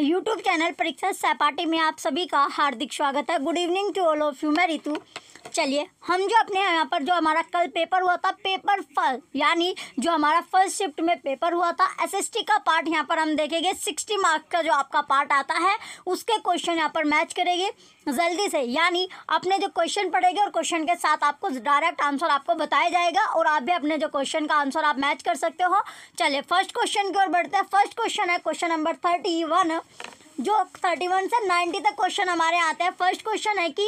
YouTube channel परीक्षा सहपाटी में आप सभी का हार्दिक स्वागत है good evening to all of you मैं रितु चलिए हम जो अपने यहाँ पर जो हमारा कल पेपर हुआ था पेपर फल यानी जो हमारा फर्स्ट शिफ्ट में पेपर हुआ था एसएसटी का पार्ट यहाँ पर हम देखेंगे सिक्सटी मार्क्स का जो आपका पार्ट आता है उसके क्वेश्चन यहाँ पर मैच करेंगे जल्दी से यानी अपने जो क्वेश्चन पढ़ेंगे और क्वेश्चन के साथ आपको डायरेक्ट आंसर आपको बताया जाएगा और आप भी अपने जो क्वेश्चन का आंसर आप मैच कर सकते हो चलिए फर्स्ट क्वेश्चन की ओर बढ़ते हैं फर्स्ट क्वेश्चन है क्वेश्चन नंबर थर्टी वन जो थर्टी वन से नाइनटी तक क्वेश्चन हमारे आते हैं फर्स्ट क्वेश्चन है कि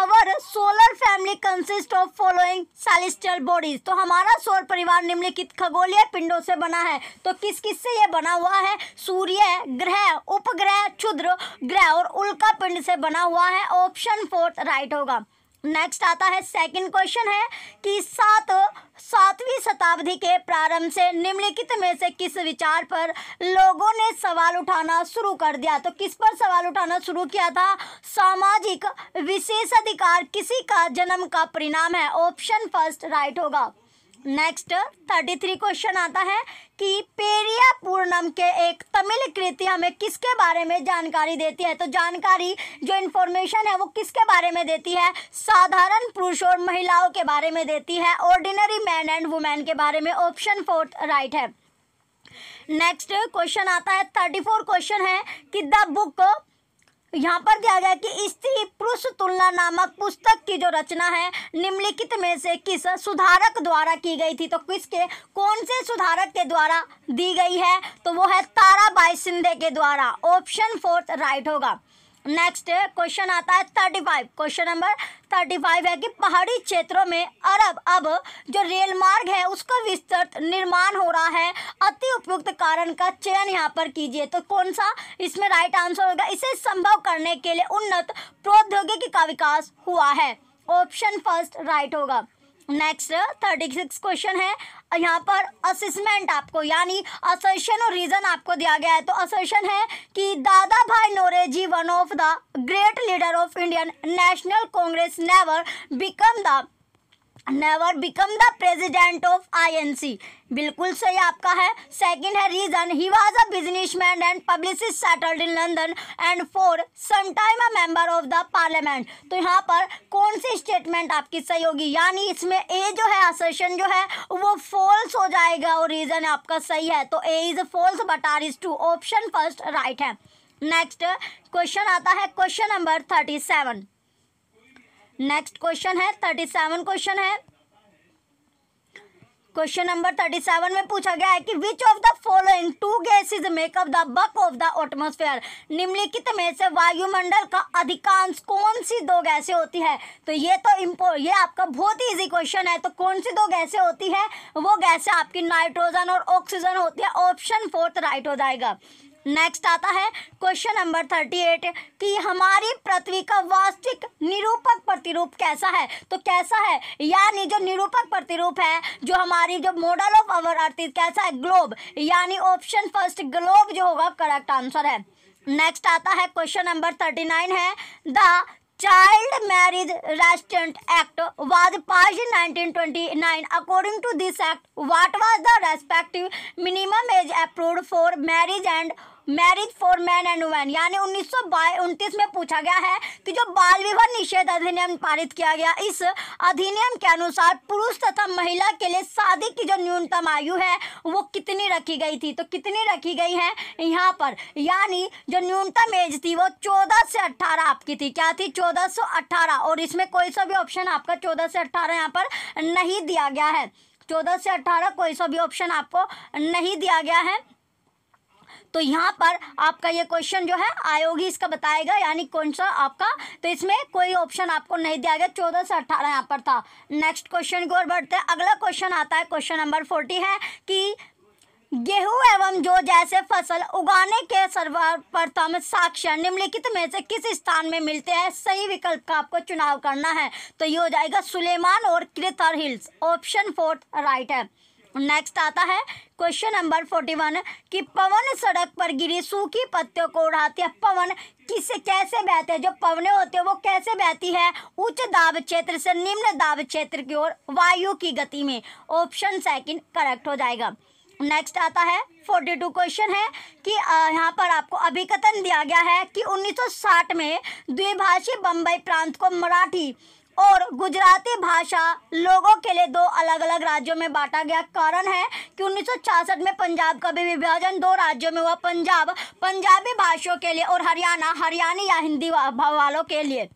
our solar family consist of following celestial bodies तो हमारा सौर परिवार निम्नलिखित खगोलीय पिंडों से बना है तो किस किस से ये बना हुआ है सूर्य ग्रह उपग्रह क्षुद्र ग्रह और उल्का पिंड से बना हुआ है ऑप्शन फोर्थ राइट होगा नेक्स्ट आता है सेकंड क्वेश्चन है कि सात सातवीं शताब्दी के प्रारंभ से निम्नलिखित में से किस विचार पर लोगों ने सवाल उठाना शुरू कर दिया तो किस पर सवाल उठाना शुरू किया था सामाजिक विशेष अधिकार किसी का जन्म का परिणाम है ऑप्शन फर्स्ट राइट होगा नेक्स्ट थर्टी थ्री क्वेश्चन आता है कि पेरिया पूर्णम के एक तमिल कृति हमें किसके बारे में जानकारी देती है तो जानकारी जो इन्फॉर्मेशन है वो किसके बारे में देती है साधारण पुरुष और महिलाओं के बारे में देती है ऑर्डिनरी मैन एंड वुमेन के बारे में ऑप्शन फोर्थ राइट है नेक्स्ट क्वेश्चन आता है थर्टी फोर क्वेश्चन है कि द बुक यहाँ पर दिया गया कि स्त्री पुरुष तुलना नामक पुस्तक की जो रचना है निम्नलिखित में से किस सुधारक द्वारा की गई थी तो किसके कौन से सुधारक के द्वारा दी गई है तो वो है ताराबाई सिंधे के द्वारा ऑप्शन फोर्थ राइट होगा नेक्स्ट क्वेश्चन आता है thirty five question number thirty five है कि पहाड़ी क्षेत्रों में अरब अब जो रेल मार्ग है उसका विस्तृत निर्माण हो रहा है अति उपयुक्त कारण का चयन यहाँ पर कीजिए तो कौन सा इसमें राइट आंसर होगा इसे संभव करने के लिए उन्नत प्रौद्योगिकी का विकास हुआ है ऑप्शन फर्स्ट राइट होगा नेक्स्ट थर्टी सिक्स क्वेश्चन है यहाँ पर असिसमेंट आपको यानी असर्शन और रीज़न आपको दिया गया है तो असर्शन है कि Dadabhai Naoroji one of the great leader of Indian National Congress never become the never become the president of INC बिल्कुल सही आपका है सेकंड है reason he was a businessman and publicist settled in London and for some time a member of the parliament तो यहाँ पर कौन सी statement आपकी सही होगी यानी इसमें ए जो है असर्शन जो है वो फॉल्स हो जाएगा और रीजन आपका सही है तो A is false but R is true option first right है नेक्स्ट क्वेश्चन आता है question number thirty seven next question है थर्टी सेवन क्वेश्चन है क्वेश्चन नंबर थर्टी सेवन में पूछा गया है कि which of the following two gases make up the bulk of the atmosphere निम्नलिखित में से वायुमंडल का अधिकांश कौन सी दो गैसें होती है तो ये तो इम्पो ये आपका बहुत ही इजी क्वेश्चन है तो कौन सी दो गैसें होती है वो गैसें आपकी नाइट्रोजन और ऑक्सीजन होती है ऑप्शन फोर्थ राइट हो जाएगा नेक्स्ट आता है क्वेश्चन नंबर थर्टी एट कि हमारी पृथ्वी का वास्तविक निरूपक प्रतिरूप कैसा है तो कैसा है यानी जो निरूपक प्रतिरूप है जो हमारी जो मॉडल ऑफ अवर अर्थ कैसा है ग्लोब यानी ऑप्शन फर्स्ट ग्लोब जो होगा करेक्ट आंसर है नेक्स्ट आता है क्वेश्चन नंबर थर्टी नाइन है the child marriage restraint act was pass in 1929 according to this act what was the respective minimum age approved for marriage and marriage for man and women यानी उन्नीस उन्तीस में पूछा गया है कि जो बाल विवाह निषेध अधिनियम पारित किया गया इस अधिनियम के अनुसार पुरुष तथा महिला के लिए शादी की जो न्यूनतम आयु है वो कितनी रखी गई थी तो कितनी रखी गई है यहाँ पर यानी जो न्यूनतम एज थी वो चौदह से अट्ठारह आपकी थी क्या थी चौदह सौ अट्ठारह और इसमें कोई सा भी ऑप्शन आपका चौदह से अट्ठारह यहाँ पर नहीं दिया गया है चौदह से अट्ठारह कोई सा भी ऑप्शन आपको नहीं दिया गया है तो यहाँ पर आपका ये क्वेश्चन जो है आयोगी इसका बताएगा यानी कौन सा आपका तो इसमें कोई ऑप्शन आपको नहीं दिया गया चौदह से अट्ठारह यहाँ पर था नेक्स्ट क्वेश्चन की ओर बढ़ते हैं अगला क्वेश्चन आता है क्वेश्चन नंबर फोर्टी है कि गेहूं एवं जो जैसे फसल उगाने के सर्वप्रथम साक्ष्य निम्नलिखित में से किस स्थान में मिलते हैं सही विकल्प का आपको चुनाव करना है तो ये हो जाएगा सुलेमान और Kirthar hills option fourth right है नेक्स्ट आता है क्वेश्चन नंबर फोर्टी वन कि पवन सड़क पर गिरी सूखी पत्तियों को उड़ाती है पवन किसे कैसे बहते हैं जो पवने होते हैं वो कैसे बहती है उच्च दाब क्षेत्र से निम्न दाब क्षेत्र की ओर वायु की गति में ऑप्शन सेकंड करेक्ट हो जाएगा नेक्स्ट आता है फोर्टी टू क्वेश्चन है कि यहाँ पर आपको अभिकथन दिया गया है कि 1960 में द्विभाषी बम्बई प्रांत को मराठी और गुजराती भाषा लोगों के लिए दो अलग अलग राज्यों में बांटा गया कारण है कि 1966 में पंजाब का भी विभाजन दो राज्यों में हुआ पंजाब पंजाबी भाषियों के लिए और हरियाणा हरियाणी या हिंदी वालों के लिए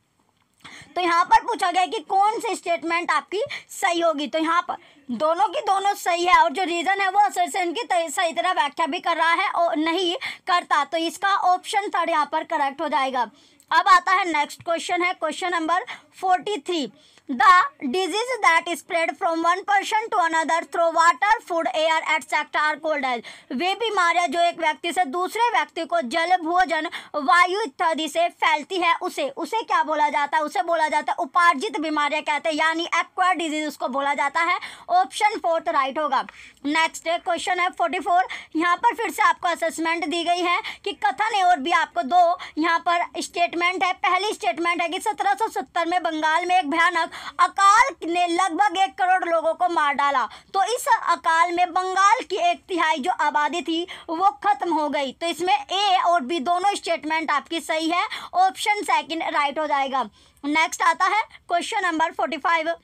तो यहाँ पर पूछा गया कि कौन सी स्टेटमेंट आपकी सही होगी तो यहाँ पर दोनों की दोनों सही है और जो रीज़न है वो असर से इनकी सही तरह व्याख्या भी कर रहा है और नहीं करता तो इसका ऑप्शन थर्ड यहाँ पर करेक्ट हो जाएगा अब आता है नेक्स्ट क्वेश्चन है question number forty three The diseases that spread from one person to another through water, food, air, etc. are called as वे बीमारियां जो एक व्यक्ति से दूसरे व्यक्ति को जल भोजन वायु इत्यादि से फैलती है उसे उसे क्या बोला जाता है उसे बोला जाता है उपार्जित बीमारियां कहते हैं यानी एक्वा डिजीज उसको बोला जाता है ऑप्शन फोर्थ राइट होगा नेक्स्ट क्वेश्चन है फोर्टी फोर यहाँ पर फिर से आपको असेसमेंट दी गई है कि कथन और भी आपको दो यहाँ पर स्टेटमेंट है पहली स्टेटमेंट है कि सत्रह सत्तर में बंगाल में एक भयानक अकाल ने लगभग एक करोड़ लोगों को मार डाला तो इस अकाल में बंगाल की एक तिहाई जो आबादी थी वो ख़त्म हो गई तो इसमें ए और बी दोनों स्टेटमेंट आपकी सही है ऑप्शन सेकंड राइट हो जाएगा नेक्स्ट आता है क्वेश्चन नंबर फोर्टी फाइव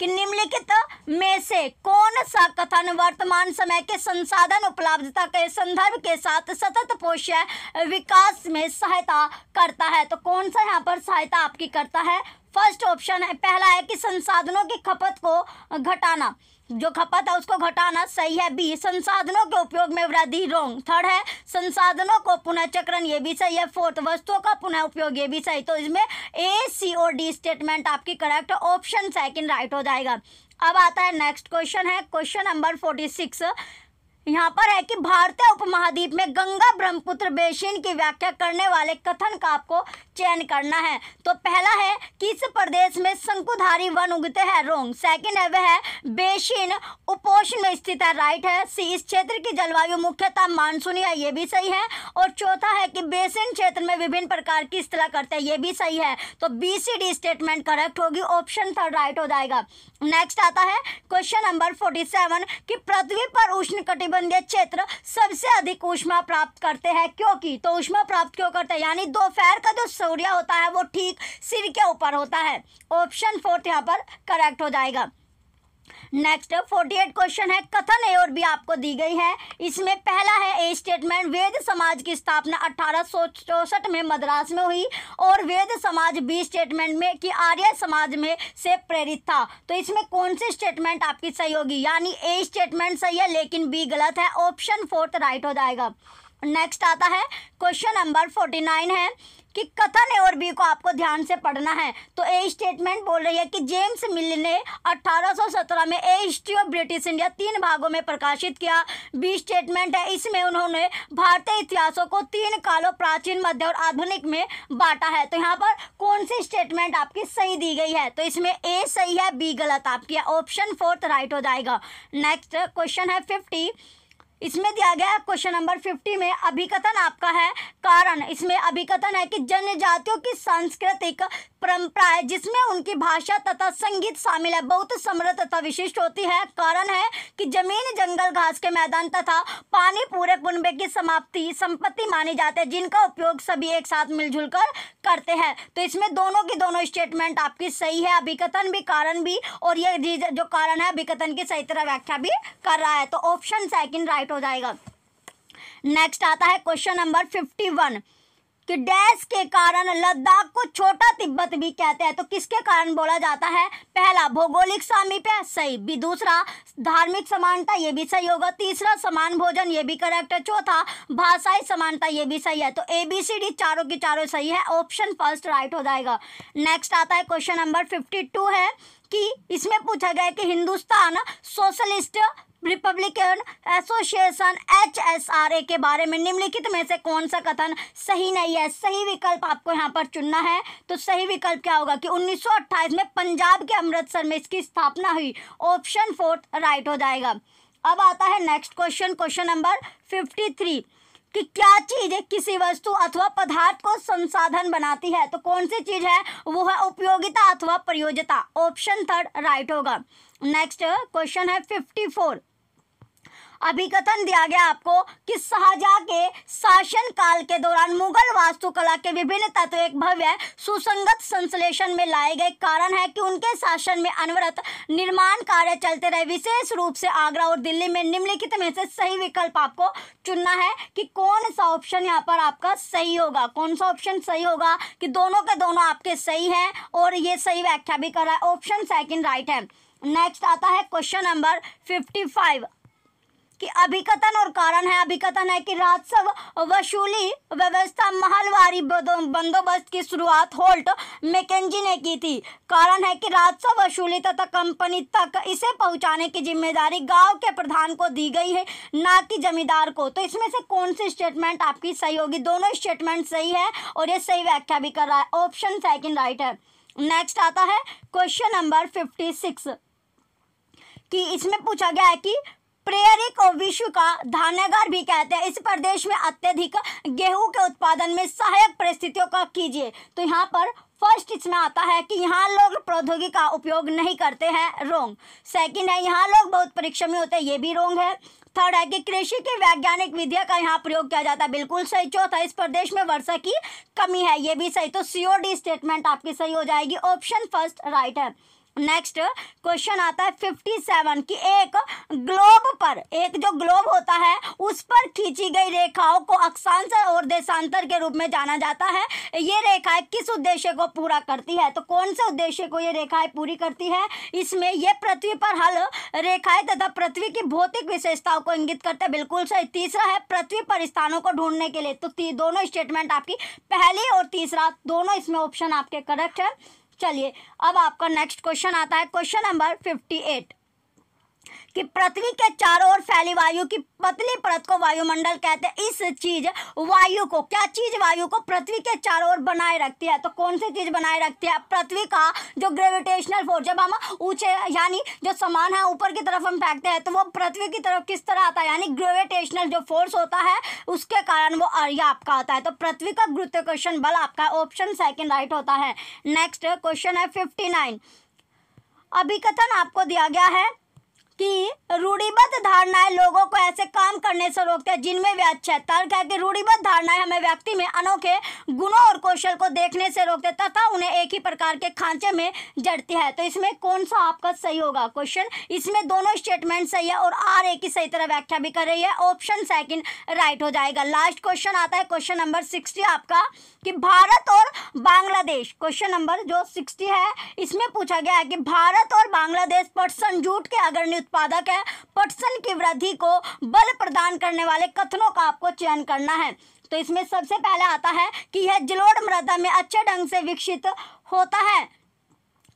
कि निम्नलिखित में से कौन सा कथन वर्तमान समय के संसाधन उपलब्धता के संदर्भ के साथ सतत पोष्य विकास में सहायता करता है तो कौन सा यहाँ पर सहायता आपकी करता है फर्स्ट ऑप्शन है पहला है कि संसाधनों की खपत को घटाना जो खपत है उसको घटाना सही है बी संसाधनों के उपयोग में वृद्धि रोंग थर्ड है संसाधनों को पुनः चक्रण ये भी सही है फोर्थ वस्तुओं का पुनः उपयोग ये भी सही तो इसमें ए सी ओ डी स्टेटमेंट आपकी करेक्ट ऑप्शन सेकंड राइट हो जाएगा अब आता है नेक्स्ट क्वेश्चन है क्वेश्चन नंबर फोर्टी सिक्स यहाँ पर है कि भारतीय उपमहाद्वीप में गंगा ब्रह्मपुत्र बेसिन की व्याख्या करने वाले कथन का आपको चयन करना है तो पहला है कि इस प्रदेश में शंकुधारी वन उगते हैं रोंग सेकंड है वह है बेसिन उपोषण में स्थित है राइट है सी इस क्षेत्र की जलवायु मुख्यतः मानसूनी है ये भी सही है और चौथा है कि बेसिन क्षेत्र में विभिन्न प्रकार की स्थला करते हैं ये भी सही है तो B C D statement correct होगी ऑप्शन थर्ड राइट हो जाएगा नेक्स्ट आता है क्वेश्चन नंबर फोर्टी सेवन की पृथ्वी पर उष्ण कटिबंध संबंधित क्षेत्र सबसे अधिक ऊष्मा प्राप्त करते हैं क्योंकि तो ऊष्मा प्राप्त क्यों करते हैं यानी दोपहर का जो सूर्य होता है वो ठीक सिर के ऊपर होता है ऑप्शन फोर्थ यहाँ पर करेक्ट हो जाएगा नेक्स्ट फोर्टी एट क्वेश्चन है कथन ए और भी आपको दी गई है इसमें पहला है ए स्टेटमेंट वेद समाज की स्थापना अठारह में मद्रास में हुई और वेद समाज बी स्टेटमेंट में कि आर्य समाज में से प्रेरित था तो इसमें कौन सी स्टेटमेंट आपकी सही होगी यानी ए स्टेटमेंट सही है लेकिन बी गलत है ऑप्शन फोर्थ राइट हो जाएगा नेक्स्ट आता है क्वेश्चन नंबर फोर्टी नाइन है कि कथन और बी को आपको ध्यान से पढ़ना है तो ए स्टेटमेंट बोल रही है कि जेम्स मिल ने 1817 में a history of British India तीन भागों में प्रकाशित किया बी स्टेटमेंट है इसमें उन्होंने भारतीय इतिहासों को तीन कालों प्राचीन मध्य और आधुनिक में बांटा है तो यहाँ पर कौन सी स्टेटमेंट आपकी सही दी गई है तो इसमें ए सही है बी गलत आपकी ऑप्शन फोर्थ राइट हो जाएगा नेक्स्ट क्वेश्चन है फिफ्टी इसमें दिया गया है क्वेश्चन नंबर फिफ्टी में अभिकथन आपका है कारण इसमें अभिकथन है कि जनजातियों की सांस्कृतिक परंपरा है जिसमें उनकी भाषा तथा संगीत शामिल है बहुत समृद्ध तथा विशिष्ट होती है कारण है कि जमीन जंगल घास के मैदान तथा पानी पूरे कुंबे की समाप्ति संपत्ति मानी जाती है जिनका उपयोग सभी एक साथ मिलजुल कर करते हैं तो इसमें दोनों की दोनों स्टेटमेंट आपकी सही है अभिकथन भी कारण भी और ये जो कारण है अभिकथन की सही तरह व्याख्या भी कर रहा है तो ऑप्शन सेकेंड राइट हो जाएगा नेक्स्ट आता है क्वेश्चन नंबर फिफ्टी वन कि डैश के कारण लद्दाख को छोटा तिब्बत भी कहते हैं तो किसके कारण बोला जाता है पहला भौगोलिक सामीप्य सही भी दूसरा धार्मिक समानता ये भी सही होगा तीसरा समान भोजन ये भी करेक्ट है चौथा भाषाई समानता ये भी सही है तो ए बी सी डी चारों की चारों सही है ऑप्शन फर्स्ट राइट हो जाएगा नेक्स्ट आता है क्वेश्चन नंबर फिफ्टी है कि इसमें पूछा गया कि हिंदुस्तान सोशलिस्ट रिपब्लिकन एसोसिएशन ए के बारे में निम्नलिखित में से कौन सा कथन सही नहीं है सही विकल्प आपको यहाँ पर चुनना है तो सही विकल्प क्या होगा कि 1928 में पंजाब के अमृतसर में इसकी स्थापना हुई ऑप्शन फोर्थ राइट हो जाएगा अब आता है next question question number fifty three कि क्या चीज है किसी वस्तु अथवा पदार्थ को संसाधन बनाती है तो कौन सी चीज है वो है उपयोगिता अथवा प्रयोजता ऑप्शन थर्ड राइट होगा नेक्स्ट क्वेश्चन है फिफ्टी फोर अभिकथन दिया गया आपको कि शाहजहाँ के शासन काल के दौरान मुगल वास्तुकला के विभिन्न तत्व एक भव्य सुसंगत संश्लेषण में लाए गए कारण है कि उनके शासन में अनवरत निर्माण कार्य चलते रहे विशेष रूप से आगरा और दिल्ली में निम्नलिखित में से सही विकल्प आपको चुनना है कि कौन सा ऑप्शन यहाँ पर आपका सही होगा कौन सा ऑप्शन सही होगा कि दोनों के दोनों आपके सही हैं और ये सही व्याख्या भी कर रहा है ऑप्शन सेकेंड राइट है नेक्स्ट आता है क्वेश्चन नंबर फिफ्टी फाइव कि अभिकथन और कारण है अभिकथन है कि राजस्व वसूली व्यवस्था महलवारी बंदोबस्त की शुरुआत होल्ट मैकेजी ने की थी कारण है कि राजस्व वसूली तथा कंपनी तक इसे पहुंचाने की जिम्मेदारी गांव के प्रधान को दी गई है ना कि जमींदार को तो इसमें से कौन सी स्टेटमेंट आपकी सही होगी दोनों स्टेटमेंट सही है और ये सही व्याख्या भी कर रहा है ऑप्शन सेकेंड राइट है नेक्स्ट आता है क्वेश्चन नंबर फिफ्टी कि इसमें पूछा गया है कि प्रेयरी को विश्व का धान्यगार भी कहते हैं इस प्रदेश में अत्यधिक गेहूं के उत्पादन में सहायक परिस्थितियों का कीजिए तो यहाँ पर फर्स्ट इसमें आता है कि यहाँ लोग प्रौद्योगिकी का उपयोग नहीं करते हैं रोंग सेकंड है यहाँ लोग बहुत परीक्षा में होते हैं ये भी रोंग है थर्ड है कि कृषि की वैज्ञानिक विधिया का यहाँ प्रयोग किया जाता है बिल्कुल सही चौथा इस प्रदेश में वर्षा की कमी है ये भी सही तो सीओ स्टेटमेंट आपकी सही हो जाएगी ऑप्शन फर्स्ट राइट है नेक्स्ट क्वेश्चन आता है फिफ्टी सेवन की एक ग्लोब पर एक जो ग्लोब होता है उस पर खींची गई रेखाओं को अक्षांतर और देशांतर के रूप में जाना जाता है ये रेखाएं किस उद्देश्य को पूरा करती है तो कौन से उद्देश्य को ये रेखाएं पूरी करती है इसमें ये पृथ्वी पर हल रेखाएं तथा पृथ्वी की भौतिक विशेषताओं को इंगित करते बिल्कुल सही तीसरा है पृथ्वी पर स्थानों को ढूंढने के लिए तो दोनों स्टेटमेंट आपकी पहली और तीसरा दोनों इसमें ऑप्शन आपके करेक्ट है चलिए अब आपका नेक्स्ट क्वेश्चन आता है क्वेश्चन नंबर फिफ्टी एट कि पृथ्वी के चारों ओर फैली वायु की पतली परत को वायुमंडल कहते हैं इस चीज वायु को क्या चीज वायु को पृथ्वी के चारों ओर बनाए रखती है तो कौन सी चीज बनाए रखती है पृथ्वी का जो ग्रेविटेशनल फोर्स जब हम ऊंचे यानी जो सामान है ऊपर की तरफ हम फेंकते हैं तो वो पृथ्वी की तरफ किस तरह आता है यानी ग्रेविटेशनल जो फोर्स होता है उसके कारण वो एरिया आपका आता है तो पृथ्वी का गुरुत्वाकर्षण बल आपका ऑप्शन सेकेंड राइट होता है नेक्स्ट क्वेश्चन है फिफ्टी नाइन अभिकथन आपको दिया गया है कि रूढ़िबद्ध धारणाएं लोगों को ऐसे काम करने से रोकते हैं जिनमें वे अच्छे तर्क है कि रूढ़िबद्ध धारणाएं हमें व्यक्ति में अनोखे गुणों और कौशल को देखने से रोकते हैं तथा उन्हें एक ही प्रकार के खांचे में जड़ती है तो इसमें कौन सा आपका सही होगा क्वेश्चन इसमें दोनों स्टेटमेंट सही है और आर ए की सही तरह व्याख्या भी कर रही है ऑप्शन सेकेंड राइट हो जाएगा लास्ट क्वेश्चन आता है क्वेश्चन नंबर सिक्सटी आपका कि भारत और बांग्लादेश क्वेश्चन नंबर जो सिक्सटी है इसमें पूछा गया है कि भारत और बांग्लादेश पर्सन जूट के अग्रणी उत्पादक है पटसन की वृद्धि को बल प्रदान करने वाले कथनों का आपको चयन करना है तो इसमें सबसे पहले आता है कि यह जलोढ़ मृदा में अच्छे ढंग से विकसित होता है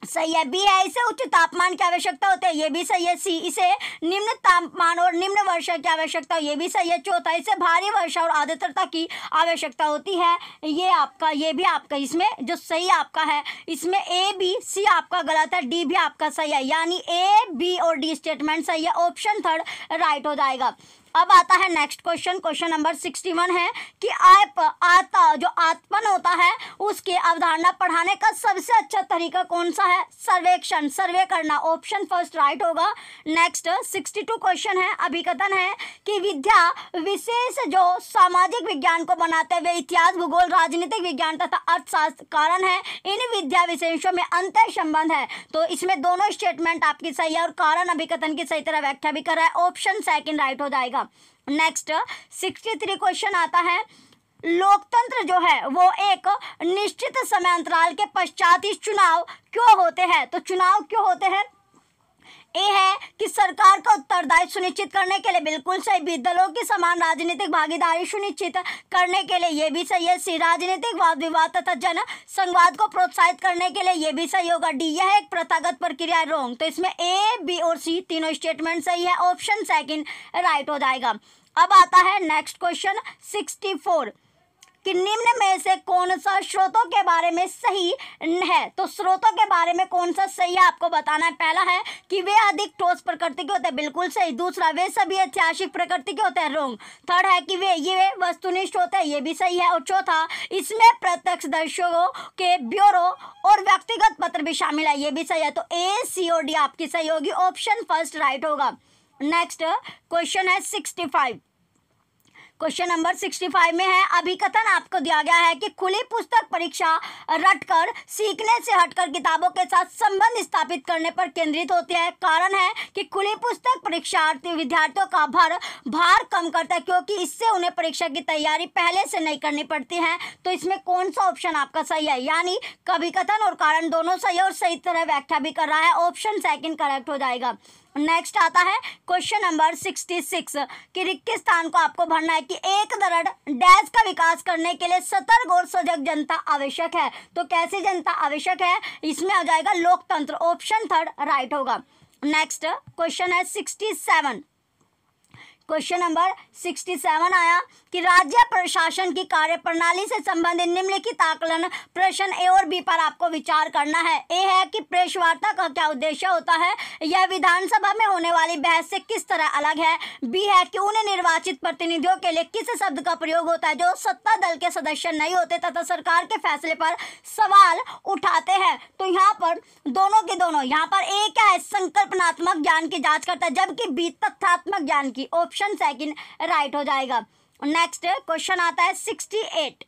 सही है बी है इसे उच्च तापमान की आवश्यकता होती है ये भी सही है सी इसे निम्न तापमान और निम्न वर्षा की आवश्यकता ये भी सही है चौथा इसे भारी वर्षा और आर्द्रता की आवश्यकता होती है ये आपका ये भी आपका इसमें जो सही आपका है इसमें ए बी सी आपका गलत है डी भी आपका सही है यानी ए बी और डी स्टेटमेंट सही है ऑप्शन थर्ड राइट हो जाएगा अब आता है next question question number sixty one है कि आप आता जो आत्मन होता है उसकी अवधारणा पढ़ाने का सबसे अच्छा तरीका कौन सा है सर्वेक्षण सर्वे करना ऑप्शन फर्स्ट राइट होगा नेक्स्ट सिक्सटी टू क्वेश्चन है अभिकथन है कि विद्या विशेष जो सामाजिक विज्ञान को बनाते हुए इतिहास भूगोल राजनीतिक विज्ञान तथा अर्थशास्त्र कारण है इन विद्या विशेषों में अंत संबंध है तो इसमें दोनों स्टेटमेंट आपकी सही है और कारण अभिकथन की सही तरह व्याख्या भी कर रहा है ऑप्शन सेकेंड राइट हो जाएगा नेक्स्ट सिक्सटी थ्री क्वेश्चन आता है लोकतंत्र जो है वो एक निश्चित समय अंतराल के पश्चात ही चुनाव क्यों होते हैं तो चुनाव क्यों होते हैं ए है कि सरकार का उत्तरदायित्व सुनिश्चित करने के लिए बिल्कुल सही भी दलों की समान राजनीतिक भागीदारी सुनिश्चित करने के लिए ये भी सही है सी राजनीतिक वाद विवाद तथा जन संवाद को प्रोत्साहित करने के लिए ये भी सही होगा डी यह एक प्रथागत प्रक्रिया रोंग तो इसमें ए बी और सी तीनों स्टेटमेंट सही है ऑप्शन सेकेंड राइट हो जाएगा अब आता है नेक्स्ट क्वेश्चन सिक्सटी कि निम्न में से कौन सा स्रोतों के बारे में सही है तो स्रोतों के बारे में कौन सा सही है आपको बताना है पहला है कि वे अधिक ठोस प्रकृति के होते हैं बिल्कुल सही दूसरा वे सभी ऐतिहासिक प्रकृति के होते हैं रोंग थर्ड है कि वे ये वस्तुनिष्ठ होते हैं ये भी सही है और चौथा इसमें प्रत्यक्ष दर्शकों के ब्यूरो और व्यक्तिगत पत्र भी शामिल है ये भी सही है तो ए सी ओ डी आपकी सही होगी ऑप्शन फर्स्ट राइट होगा नेक्स्ट क्वेश्चन है sixty five question number sixty five में है कथन आपको दिया गया है कि खुली पुस्तक परीक्षा रटकर सीखने से हटकर किताबों के साथ संबंध स्थापित करने पर केंद्रित होती है कारण है कि खुली पुस्तक परीक्षार्थी विद्यार्थियों का भर भार कम करता है क्योंकि इससे उन्हें परीक्षा की तैयारी पहले से नहीं करनी पड़ती है तो इसमें कौन सा ऑप्शन आपका सही है यानी कभी कथन और कारण दोनों सही और सही तरह व्याख्या भी कर रहा है ऑप्शन सेकंड करेक्ट हो जाएगा नेक्स्ट आता है क्वेश्चन नंबर सिक्सटी सिक्स कि रिक्त स्थान को आपको भरना है कि एक दरड़ डैश का विकास करने के लिए सतर्क और सजग जनता आवश्यक है तो कैसी जनता आवश्यक है इसमें आ जाएगा लोकतंत्र ऑप्शन थर्ड राइट होगा नेक्स्ट क्वेश्चन है sixty seven question number sixty seven आया कि राज्य प्रशासन की कार्यप्रणाली से संबंधित निम्नलिखित आकलन प्रश्न ए और बी पर आपको विचार करना है ए है कि प्रेस वार्ता का क्या उद्देश्य होता है यह विधानसभा में होने वाली बहस से किस तरह अलग है बी है कि उन्हें निर्वाचित प्रतिनिधियों के लिए किस शब्द का प्रयोग होता है जो सत्ता दल के सदस्य नहीं होते तथा सरकार के फैसले पर सवाल उठाते हैं तो यहाँ पर दोनों के दोनों यहाँ पर ए क्या है संकल्पनात्मक ज्ञान की जाँच करता है जबकि बी तथ्यात्मक ज्ञान की ऑप्शन ऑप्शन सेकंड राइट हो जाएगा नेक्स्ट क्वेश्चन आता है सिक्सटी एट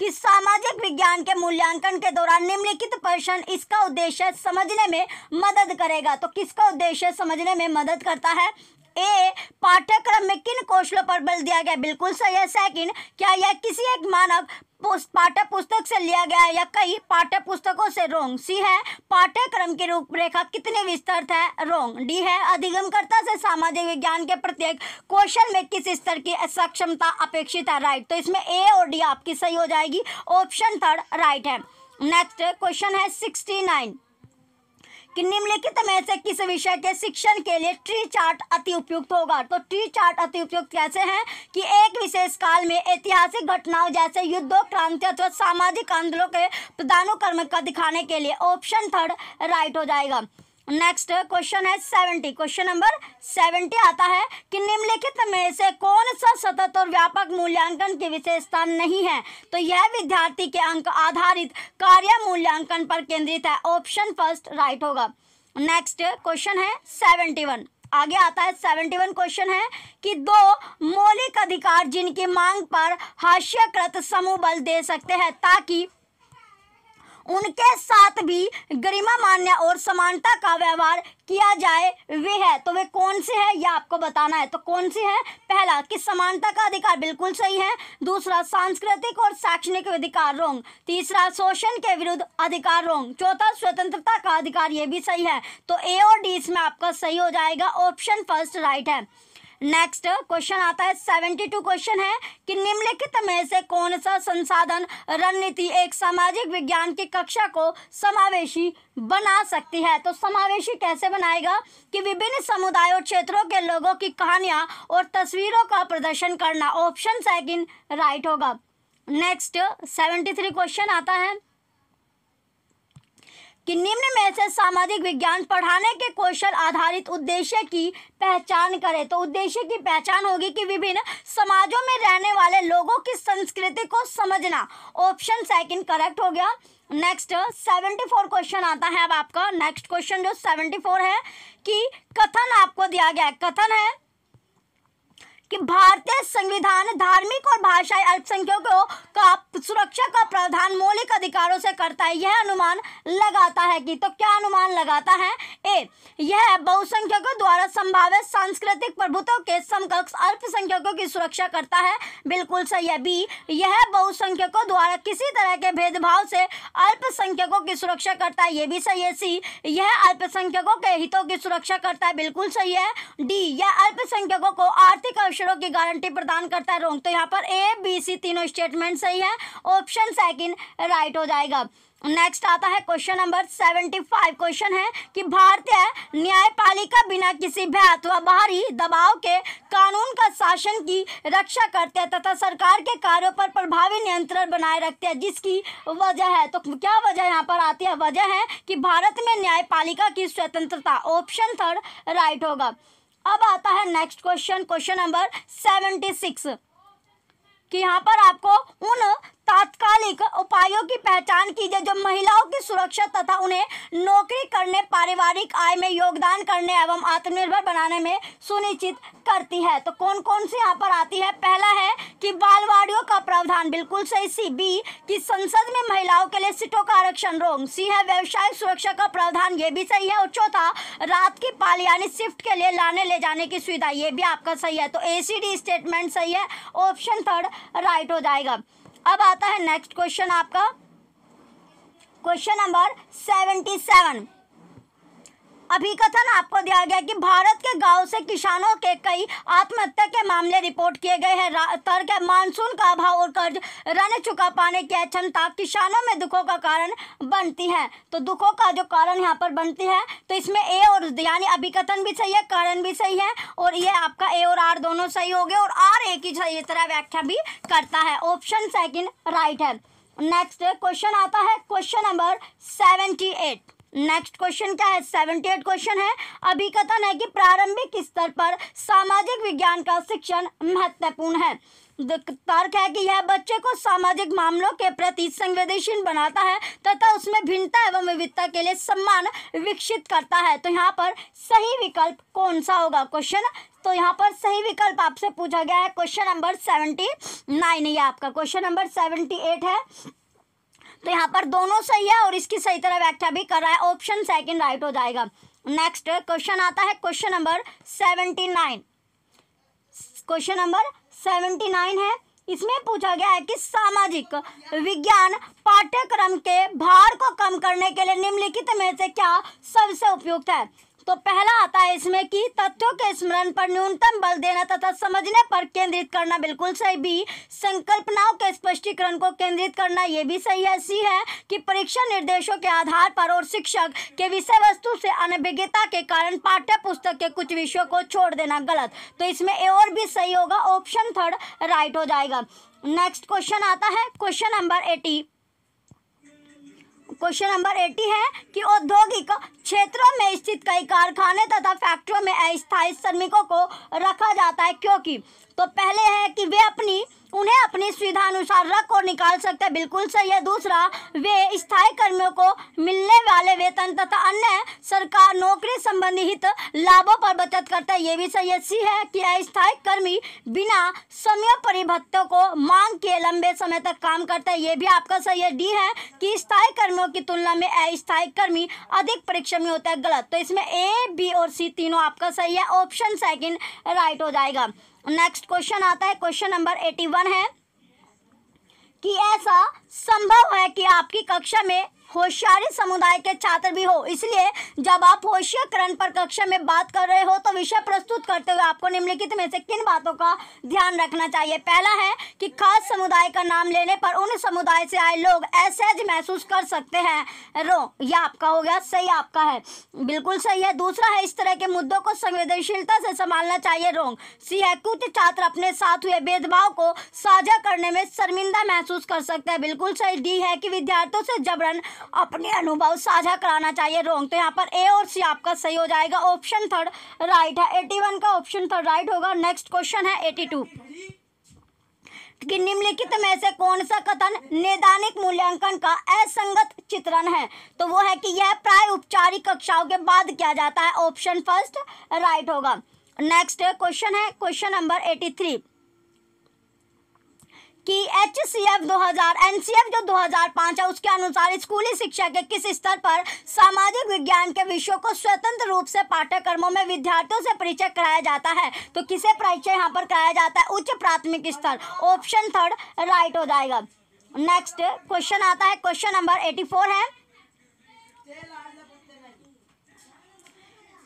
कि सामाजिक विज्ञान के मूल्यांकन के दौरान निम्नलिखित प्रश्न इसका उद्देश्य समझने में मदद करेगा तो किसका उद्देश्य समझने में मदद करता है ए पाठ्यक्रम में किन कौशलों पर बल दिया गया बिल्कुल सही है सेकंड क्या यह किसी एक मानव पाठ्य पुस्तक से लिया गया है या कई पाठ्य पुस्तकों से रोंग सी है पाठ्यक्रम की रूपरेखा कितने विस्तृत है रोंग डी है अधिगमकर्ता से सामाजिक विज्ञान के प्रत्येक कौशल में किस स्तर की सक्षमता अपेक्षित है राइट तो इसमें ए और डी आपकी सही हो जाएगी ऑप्शन थर्ड राइट है नेक्स्ट क्वेश्चन है सिक्सटी नाइन कि निम्नलिखित में तो से किस विषय के शिक्षण के लिए ट्री चार्ट अति उपयुक्त होगा तो ट्री चार्ट अति उपयुक्त कैसे हैं कि एक विशेष काल में ऐतिहासिक घटनाओं जैसे युद्धों क्रांति अथवा सामाजिक आंदोलन के पदानुक्रम का दिखाने के लिए ऑप्शन थर्ड राइट हो जाएगा नेक्स्ट क्वेश्चन है सेवेंटी क्वेश्चन नंबर सेवेंटी आता है कि निम्नलिखित में से कौन सा सतत और व्यापक मूल्यांकन की विशेषता नहीं है तो यह विद्यार्थी के अंक आधारित कार्य मूल्यांकन पर केंद्रित है ऑप्शन फर्स्ट राइट होगा नेक्स्ट क्वेश्चन है सेवेंटी वन आगे आता है सेवेंटी वन क्वेश्चन है कि दो मौलिक अधिकार जिनकी मांग पर हास्यकृत समूह बल दे सकते हैं ताकि उनके साथ भी गरिमा मान्य और समानता का व्यवहार किया जाए वे है तो वे कौन से है यह आपको बताना है तो कौन से है पहला कि समानता का अधिकार बिल्कुल सही है दूसरा सांस्कृतिक और शैक्षणिक अधिकार रोंग तीसरा शोषण के विरुद्ध अधिकार रोंग चौथा स्वतंत्रता का अधिकार ये भी सही है तो ए और डी इसमें आपका सही हो जाएगा ऑप्शन फर्स्ट राइट है नेक्स्ट क्वेश्चन आता है सेवेंटी टू क्वेश्चन है कि निम्नलिखित में से कौन सा संसाधन रणनीति एक सामाजिक विज्ञान की कक्षा को समावेशी बना सकती है तो समावेशी कैसे बनाएगा कि विभिन्न समुदायों क्षेत्रों के लोगों की कहानियां और तस्वीरों का प्रदर्शन करना ऑप्शन सेकेंड राइट होगा नेक्स्ट सेवेंटी थ्री क्वेश्चन आता है कि निम्न में से सामाजिक विज्ञान पढ़ाने के कौशल आधारित उद्देश्य की पहचान करें तो उद्देश्य की पहचान होगी कि विभिन्न समाजों में रहने वाले लोगों की संस्कृति को समझना ऑप्शन सेकंड करेक्ट हो गया नेक्स्ट सेवेंटी फोर क्वेश्चन आता है अब आपका नेक्स्ट क्वेश्चन जो सेवेंटी फोर है कि कथन आपको दिया गया है कथन है कि भारतीय संविधान धार्मिक और भाषाई अल्पसंख्यकों का सुरक्षा का प्रावधान मौलिक अधिकारों से करता है यह अनुमान लगाता है कि तो क्या अनुमान लगाता है ए यह बहुसंख्यकों द्वारा संभावित सांस्कृतिक प्रभुत्व के समकक्ष अल्पसंख्यकों की सुरक्षा करता है बिल्कुल सही है बी यह बहुसंख्यकों द्वारा किसी तरह के भेदभाव से अल्पसंख्यकों की सुरक्षा करता है यह भी सही है सी यह अल्पसंख्यकों के हितों की सुरक्षा करता है बिल्कुल सही है डी यह अल्पसंख्यकों को आर्थिक अक्षरों की गारंटी प्रदान करता है रोंग तो यहाँ पर ए बी सी तीनों स्टेटमेंट सही है ऑप्शन सेकंड राइट हो जाएगा नेक्स्ट आता है question number seventy five question है कि भारतीय न्यायपालिका बिना किसी भय अथवा बाहरी दबाव के कानून का शासन की रक्षा करते हैं तथा सरकार के कार्यों पर प्रभावी नियंत्रण बनाए रखते हैं जिसकी वजह है तो क्या वजह यहाँ पर आती है वजह है कि भारत में न्यायपालिका की स्वतंत्रता ऑप्शन थर्ड राइट होगा अब आता है next question question number seventy six कि यहाँ पर आपको उन तात्कालिक उपायों की पहचान कीजिए जो महिलाओं की सुरक्षा तथा उन्हें नौकरी करने पारिवारिक आय में योगदान करने एवं आत्मनिर्भर बनाने में सुनिश्चित करती है तो कौन कौन से यहाँ पर आती है पहला है कि बालवाड़ियों का प्रावधान बिल्कुल सही सी बी कि संसद में महिलाओं के लिए सीटों का आरक्षण रोंग सी है व्यवसाय सुरक्षा का प्रावधान ये भी सही है और चौथा रात की पाल यानी शिफ्ट के लिए लाने ले जाने की सुविधा ये भी आपका सही है तो ए स्टेटमेंट सही है ऑप्शन थर्ड राइट हो जाएगा अब आता है नेक्स्ट क्वेश्चन आपका क्वेश्चन नंबर सेवेंटी सेवन अभिकथन आपको दिया गया कि भारत के गांव से किसानों के कई आत्महत्या के मामले रिपोर्ट किए गए हैं तर्क मानसून का अभाव और कर्ज रन चुका पाने की अक्षमता किसानों में दुखों का कारण बनती है तो दुखों का जो कारण यहाँ पर बनती है तो इसमें ए और यानी अभिकथन भी सही है कारण भी सही है और ये आपका ए और आर दोनों सही हो गए और आर ए की सही तरह व्याख्या भी करता है ऑप्शन सेकेंड राइट है नेक्स्ट क्वेश्चन आता है question number seventy eight next question क्या है सेवेंटी एट क्वेश्चन है अभी कथन है कि प्रारंभिक स्तर पर सामाजिक विज्ञान का शिक्षण महत्वपूर्ण है तर्क है कि यह बच्चे को सामाजिक मामलों के प्रति संवेदनशील बनाता है तथा उसमें भिन्नता एवं विविधता के लिए सम्मान विकसित करता है तो यहाँ पर सही विकल्प कौन सा होगा क्वेश्चन तो यहाँ पर सही विकल्प आपसे पूछा गया है क्वेश्चन नंबर सेवेंटी नाइन ये आपका क्वेश्चन नंबर सेवेंटी एट है तो यहाँ पर दोनों सही है और इसकी सही तरह व्याख्या भी कर रहा है ऑप्शन सेकेंड राइट हो जाएगा नेक्स्ट क्वेश्चन आता है question number seventy nine question number seventy nine है इसमें पूछा गया है कि सामाजिक विज्ञान पाठ्यक्रम के भार को कम करने के लिए निम्नलिखित में से क्या सबसे उपयुक्त है तो पहला आता है इसमें कि तथ्यों के स्मरण पर न्यूनतम बल देना तथा समझने पर केंद्रित करना बिल्कुल सही भी संकल्पनाओं के स्पष्टीकरण को केंद्रित करना यह भी सही है सी है कि परीक्षा निर्देशों के आधार पर और शिक्षक के विषय वस्तु से अनभिज्ञता के कारण पाठ्य पुस्तक के कुछ विषयों को छोड़ देना गलत तो इसमें ए और भी सही होगा ऑप्शन थर्ड राइट हो जाएगा नेक्स्ट क्वेश्चन आता है question number eighty question number eighty है कि औद्योगिक क्षेत्रों में स्थित कई कारखाने तथा फैक्ट्रियों में अस्थायी श्रमिकों को रखा जाता है क्योंकि तो पहले है कि वे अपनी उन्हें अपनी सुविधा अनुसार रख और निकाल सकते हैं बिल्कुल सही है दूसरा वे स्थायी कर्मियों को मिलने वाले वेतन तथा अन्य सरकार नौकरी संबंधी हित लाभों पर बचत करता है ये भी सही है सी है कि अस्थायी कर्मी बिना समय परिभत्तों को मांग के लंबे समय तक काम करता है ये भी आपका सही है डी है कि स्थायी कर्मियों की तुलना में अस्थायी कर्मी अधिक परीक्षा में होता है गलत तो इसमें ए बी और सी तीनों आपका सही है ऑप्शन सेकेंड राइट हो जाएगा नेक्स्ट क्वेश्चन आता है क्वेश्चन नंबर एटी वन है कि ऐसा संभव है कि आपकी कक्षा में होशियारी समुदाय के छात्र भी हो इसलिए जब आप होशियाकरण पर कक्षा में बात कर रहे हो तो विषय प्रस्तुत करते हुए आपको निम्नलिखित में से किन बातों का ध्यान रखना चाहिए पहला है कि खास समुदाय का नाम लेने पर उन समुदाय से आए लोग असहज महसूस कर सकते हैं रो यह आपका हो गया सही आपका है बिल्कुल सही है दूसरा है इस तरह के मुद्दों को संवेदनशीलता से संभालना चाहिए रोंग सी है कुछ छात्र अपने साथ हुए भेदभाव को साझा करने में शर्मिंदा महसूस कर सकते हैं बिल्कुल सही डी है कि विद्यार्थियों से जबरन अपने अनुभव साझा कराना चाहिए रोंग तो यहाँ पर ए और सी आपका सही हो जाएगा ऑप्शन थर्ड राइट है एटी वन का ऑप्शन थर्ड राइट होगा नेक्स्ट क्वेश्चन है एटी टू कि निम्नलिखित में से कौन सा कथन नैदानिक मूल्यांकन का असंगत चित्रण है तो वो है कि यह प्राय उपचारिक कक्षाओं के बाद किया जाता है ऑप्शन फर्स्ट राइट होगा नेक्स्ट क्वेश्चन है क्वेश्चन नंबर एटी थ्री कि एच सी एफ दो हजार एन सी एफ जो 2005 है उसके अनुसार स्कूली शिक्षा के किस स्तर पर सामाजिक विज्ञान के विषयों को स्वतंत्र रूप से पाठ्यक्रमों में विद्यार्थियों से परिचय कराया जाता है तो किसे परिचय यहाँ पर कराया जाता है उच्च प्राथमिक स्तर ऑप्शन थर्ड राइट हो जाएगा नेक्स्ट क्वेश्चन आता है क्वेश्चन नंबर एटी फोर है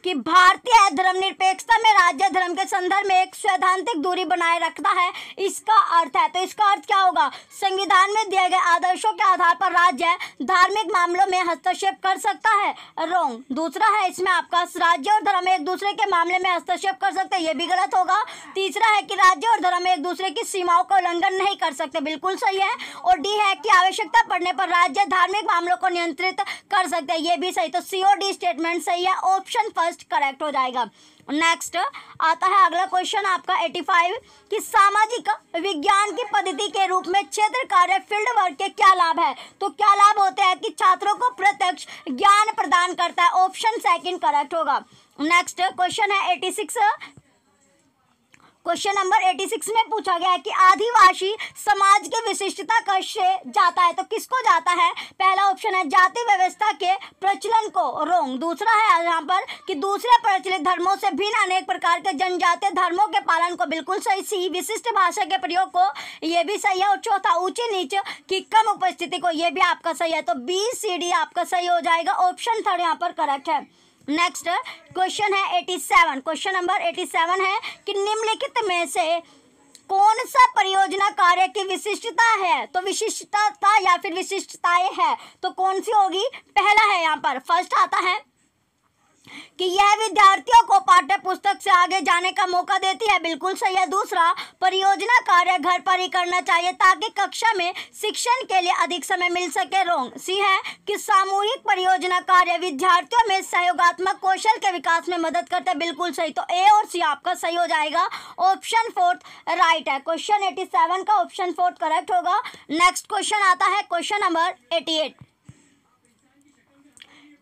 कि भारतीय धर्मनिरपेक्षता में राज्य धर्म के संदर्भ में एक सैद्धांतिक दूरी बनाए रखता है इसका अर्थ है तो इसका अर्थ क्या होगा संविधान में दिए गए आदर्शों के आधार पर राज्य धार्मिक मामलों में हस्तक्षेप कर सकता है रोंग दूसरा है इसमें आपका राज्य और धर्म एक दूसरे के मामले में हस्तक्षेप कर सकते हैं ये भी गलत होगा तीसरा है कि राज्य और धर्म एक दूसरे की सीमाओं का उल्लंघन नहीं कर सकते बिल्कुल सही है और डी है कि आवश्यकता पड़ने पर राज्य धार्मिक मामलों को नियंत्रित कर सकते हैं ये भी सही तो सी और डी स्टेटमेंट सही है ऑप्शन फर्स्ट फर्स्ट करेक्ट हो जाएगा नेक्स्ट आता है अगला क्वेश्चन आपका 85 कि सामाजिक विज्ञान की पद्धति के रूप में क्षेत्र कार्य फील्ड वर्क के क्या लाभ है तो क्या लाभ होते हैं कि छात्रों को प्रत्यक्ष ज्ञान प्रदान करता है ऑप्शन सेकंड करेक्ट होगा नेक्स्ट क्वेश्चन है 86 क्वेश्चन नंबर 86 में पूछा गया है कि आदिवासी समाज के विशिष्टता का श्रेय जाता है तो किसको जाता है पहला ऑप्शन है जाति व्यवस्था के प्रचलन को रोंग दूसरा है यहाँ पर कि दूसरे प्रचलित धर्मों से भिन्न अनेक प्रकार के जनजातीय धर्मों के पालन को बिल्कुल सही सी विशिष्ट भाषा के प्रयोग को यह भी सही है और चौथा ऊंचे नीच की कम उपस्थिति को यह भी आपका सही है तो बी सी डी आपका सही हो जाएगा ऑप्शन थर्ड यहाँ पर करेक्ट है नेक्स्ट क्वेश्चन है eighty seven question number eighty seven है कि निम्नलिखित में से कौन सा परियोजना कार्य की विशिष्टता है तो विशिष्टता या फिर विशिष्टताएं है तो कौन सी होगी पहला है यहाँ पर फर्स्ट आता है कि यह विद्यार्थियों को पाठ्य पुस्तक से आगे जाने का मौका देती है बिल्कुल सही है दूसरा परियोजना कार्य घर पर ही करना चाहिए ताकि कक्षा में शिक्षण के लिए अधिक समय मिल सके रोंग सी है कि सामूहिक परियोजना कार्य विद्यार्थियों में सहयोगात्मक कौशल के विकास में मदद करते हैं बिल्कुल सही तो ए और सी आपका सही हो जाएगा ऑप्शन फोर्थ राइट है क्वेश्चन एटी सेवन का ऑप्शन फोर्थ करेक्ट होगा नेक्स्ट क्वेश्चन आता है question number eighty eight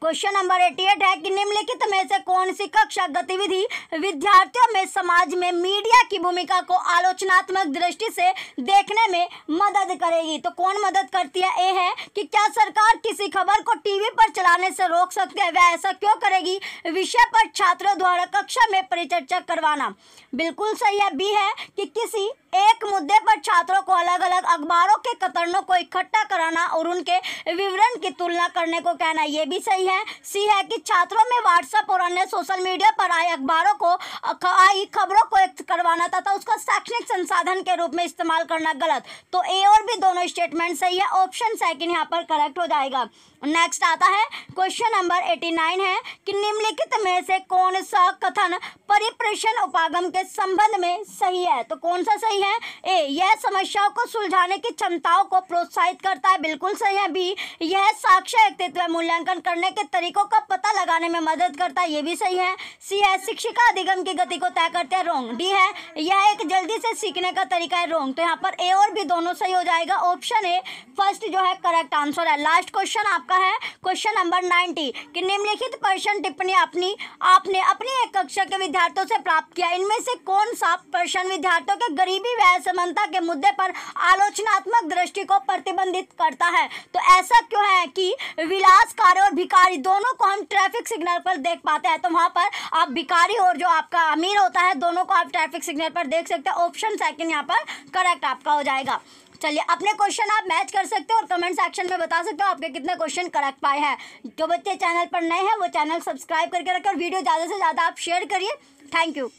question number eighty eight है कि निम्नलिखित में से कौन सी कक्षा गतिविधि विद्यार्थियों में समाज में मीडिया की भूमिका को आलोचनात्मक दृष्टि से देखने में मदद करेगी तो कौन मदद करती है ए है कि क्या सरकार किसी खबर को टीवी पर चलाने से रोक सकती है वह ऐसा क्यों करेगी विषय पर छात्रों द्वारा कक्षा में परिचर्चा करवाना बिल्कुल सही है बी है कि किसी एक मुद्दे पर छात्रों को अलग अलग अखबारों के कतरनों को इकट्ठा कराना और उनके विवरण की तुलना करने को कहना यह भी सही है है सी है कि छात्रों में व्हाट्सएप और अन्य सोशल मीडिया पर आए अखबारों को आई खबरों को एक करवाना तथा उसका शैक्षणिक संसाधन के रूप में इस्तेमाल करना गलत तो ए और भी दोनों स्टेटमेंट सही है ऑप्शन सेकेंड यहाँ पर करेक्ट हो जाएगा नेक्स्ट आता है क्वेश्चन नंबर एटी नाइन है कि निम्नलिखित में से कौन सा कथन परिप्रेषण उपागम के संबंध में सही है तो कौन सा सही है ए यह समस्याओं को सुलझाने की क्षमताओं को प्रोत्साहित करता है बिल्कुल सही है बी यह साक्ष्य व्यक्तित्व मूल्यांकन करने के तरीकों का पता लगाने में मदद करता है ये भी सही है सी है शिक्षिका अधिगम की गति को तय करते हैं रोंग डी है यह एक जल्दी से सीखने का तरीका है रोंग तो यहाँ पर ए और भी दोनों सही हो जाएगा ऑप्शन ए फर्स्ट जो है करेक्ट आंसर है लास्ट क्वेश्चन आपका आपका है क्वेश्चन नंबर नाइन्टी कि निम्नलिखित प्रश्न टिप्पणी अपनी आपने अपनी एक कक्षा के विद्यार्थियों से प्राप्त किया इनमें से कौन सा प्रश्न विद्यार्थियों के गरीबी व्यय समानता के मुद्दे पर आलोचनात्मक दृष्टि को प्रतिबंधित करता है तो ऐसा क्यों है कि विलास कार्य और भिकारी दोनों को हम ट्रैफिक सिग्नल पर देख पाते हैं तो वहाँ पर आप भिकारी और जो आपका अमीर होता है दोनों को आप ट्रैफिक सिग्नल पर देख सकते हैं ऑप्शन सेकेंड यहाँ पर करेक्ट आपका हो जाएगा चलिए अपने क्वेश्चन आप मैच कर सकते हो और कमेंट सेक्शन में बता सकते हो आपके कितने क्वेश्चन करेक्ट पाए हैं जो बच्चे चैनल पर नए हैं वो चैनल सब्सक्राइब करके रखें और वीडियो ज़्यादा से ज़्यादा आप शेयर करिए थैंक यू